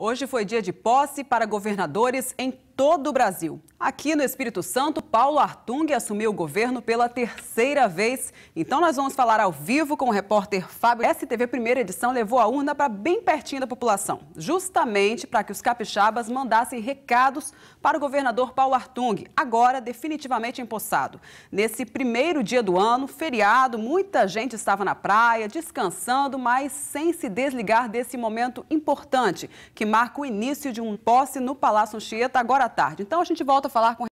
Hoje foi dia de posse para governadores em todo o Brasil. Aqui no Espírito Santo, Paulo Artung assumiu o governo pela terceira vez. Então nós vamos falar ao vivo com o repórter Fábio. STV Primeira Edição levou a urna para bem pertinho da população, justamente para que os capixabas mandassem recados para o governador Paulo Artung, agora definitivamente empossado. Nesse primeiro dia do ano, feriado, muita gente estava na praia, descansando, mas sem se desligar desse momento importante, que marca o início de um posse no Palácio Anchieta, agora da tarde. Então a gente volta a falar com